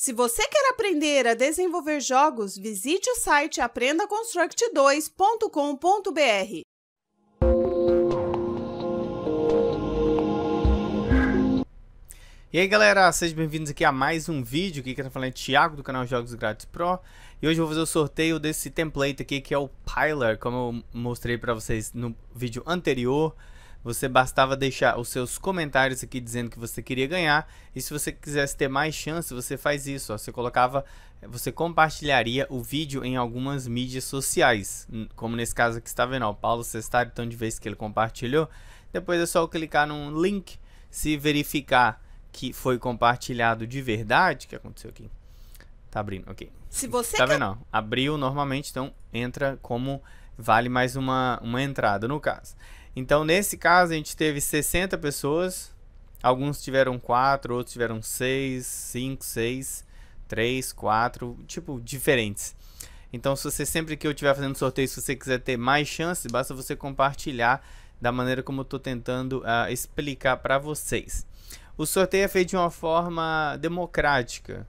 Se você quer aprender a desenvolver jogos, visite o site aprendaconstruct2.com.br. E aí galera, sejam bem-vindos aqui a mais um vídeo, aqui que tá falando é Thiago do canal Jogos Grátis Pro E hoje eu vou fazer o sorteio desse template aqui que é o Pilar, como eu mostrei para vocês no vídeo anterior você bastava deixar os seus comentários aqui dizendo que você queria ganhar. E se você quisesse ter mais chance, você faz isso. Ó. Você colocava, você compartilharia o vídeo em algumas mídias sociais. Hum, como nesse caso aqui está vendo, ó, o Paulo Cestário, então tanto de vez que ele compartilhou. Depois é só clicar num link, se verificar que foi compartilhado de verdade, que aconteceu aqui. Tá abrindo, ok. Se você tá vendo? abriu normalmente, então entra como vale mais uma, uma entrada no caso. Então, nesse caso, a gente teve 60 pessoas. Alguns tiveram 4, outros tiveram 6, 5, 6, 3, 4, tipo, diferentes. Então, se você sempre que eu estiver fazendo sorteio, se você quiser ter mais chances, basta você compartilhar da maneira como eu estou tentando uh, explicar para vocês. O sorteio é feito de uma forma democrática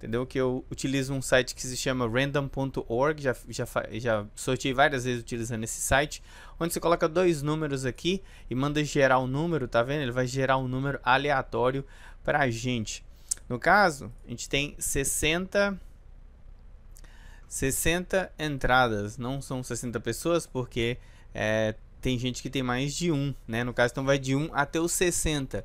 entendeu? Que eu utilizo um site que se chama random.org, já, já, já sorteei várias vezes utilizando esse site, onde você coloca dois números aqui e manda gerar o um número, tá vendo? Ele vai gerar um número aleatório para a gente. No caso, a gente tem 60, 60 entradas, não são 60 pessoas, porque é, tem gente que tem mais de um, né? No caso, então vai de 1 até os 60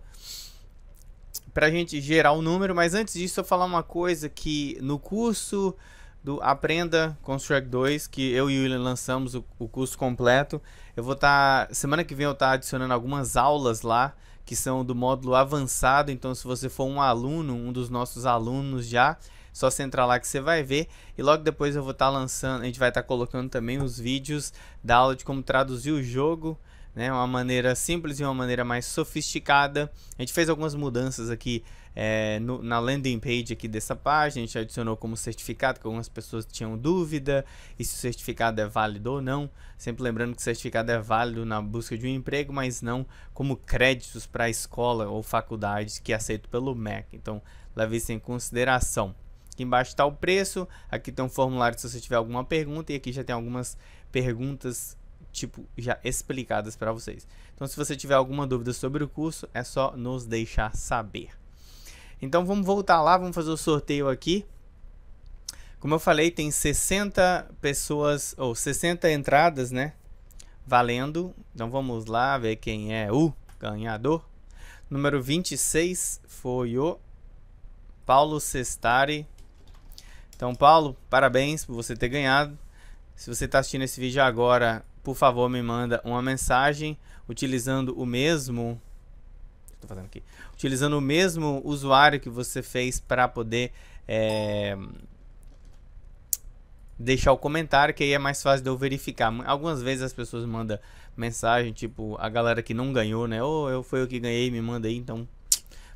para a gente gerar o um número, mas antes disso eu falar uma coisa que no curso do Aprenda Construct 2, que eu e o William lançamos o, o curso completo, eu vou estar, tá, semana que vem eu estar tá adicionando algumas aulas lá, que são do módulo avançado, então se você for um aluno, um dos nossos alunos já, só você entrar lá que você vai ver. E logo depois eu vou estar tá lançando, a gente vai estar tá colocando também os vídeos da aula de como traduzir o jogo né? Uma maneira simples e uma maneira mais sofisticada. A gente fez algumas mudanças aqui é, no, na landing page aqui dessa página. A gente adicionou como certificado, que algumas pessoas tinham dúvida e se o certificado é válido ou não. Sempre lembrando que o certificado é válido na busca de um emprego, mas não como créditos para escola ou faculdade que é aceito pelo MEC. Então, leve isso em consideração. Aqui embaixo está o preço, aqui tem um formulário se você tiver alguma pergunta e aqui já tem algumas perguntas tipo, já explicadas para vocês. Então, se você tiver alguma dúvida sobre o curso, é só nos deixar saber. Então, vamos voltar lá, vamos fazer o sorteio aqui. Como eu falei, tem 60 pessoas, ou 60 entradas, né? Valendo. Então, vamos lá ver quem é o ganhador. Número 26 foi o Paulo Sestari. Então, Paulo, parabéns por você ter ganhado. Se você está assistindo esse vídeo agora por favor, me manda uma mensagem utilizando o mesmo estou fazendo aqui, utilizando o mesmo usuário que você fez para poder é, deixar o comentário, que aí é mais fácil de eu verificar. Algumas vezes as pessoas mandam mensagem, tipo, a galera que não ganhou, né? Ou oh, eu foi eu que ganhei, me manda aí, então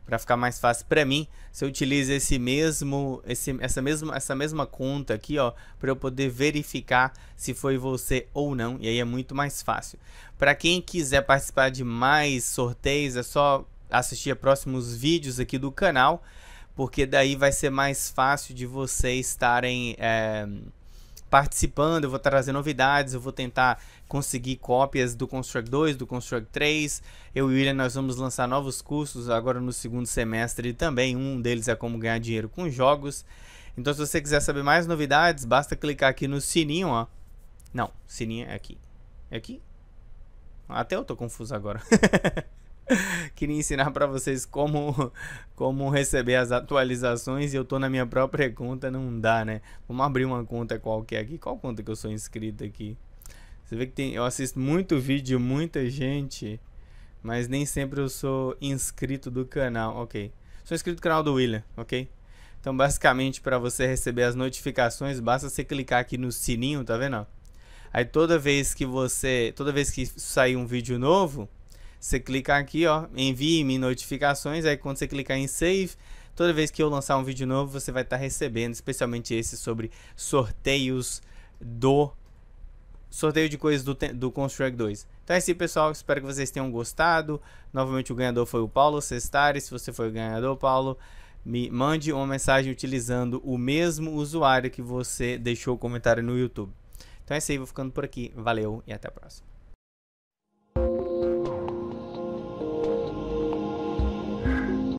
para ficar mais fácil para mim, se eu utilizo esse mesmo, esse, essa, mesma, essa mesma conta aqui, ó, para eu poder verificar se foi você ou não, e aí é muito mais fácil. Para quem quiser participar de mais sorteios, é só assistir a próximos vídeos aqui do canal, porque daí vai ser mais fácil de vocês estarem... É participando, eu vou trazer novidades, eu vou tentar conseguir cópias do Construct 2, do Construct 3. Eu e o William nós vamos lançar novos cursos agora no segundo semestre também. Um deles é como ganhar dinheiro com jogos. Então se você quiser saber mais novidades, basta clicar aqui no sininho, ó. Não, sininho é aqui. É aqui? Até eu tô confuso agora. Queria ensinar para vocês como, como receber as atualizações e eu tô na minha própria conta, não dá, né? Vamos abrir uma conta qualquer aqui. Qual conta que eu sou inscrito aqui? Você vê que tem, eu assisto muito vídeo, muita gente, mas nem sempre eu sou inscrito do canal, ok? Sou inscrito do canal do William, ok? Então, basicamente, para você receber as notificações, basta você clicar aqui no sininho, tá vendo? Aí toda vez que você, toda vez que sair um vídeo novo, você clicar aqui, ó, envie-me notificações. Aí quando você clicar em save, toda vez que eu lançar um vídeo novo, você vai estar tá recebendo, especialmente esse sobre sorteios do sorteio de coisas do, do Construct 2. Então é isso aí, pessoal. Espero que vocês tenham gostado. Novamente, o ganhador foi o Paulo Cestari. Se você foi o ganhador, Paulo, me mande uma mensagem utilizando o mesmo usuário que você deixou o comentário no YouTube. Então é isso aí, vou ficando por aqui. Valeu e até a próxima.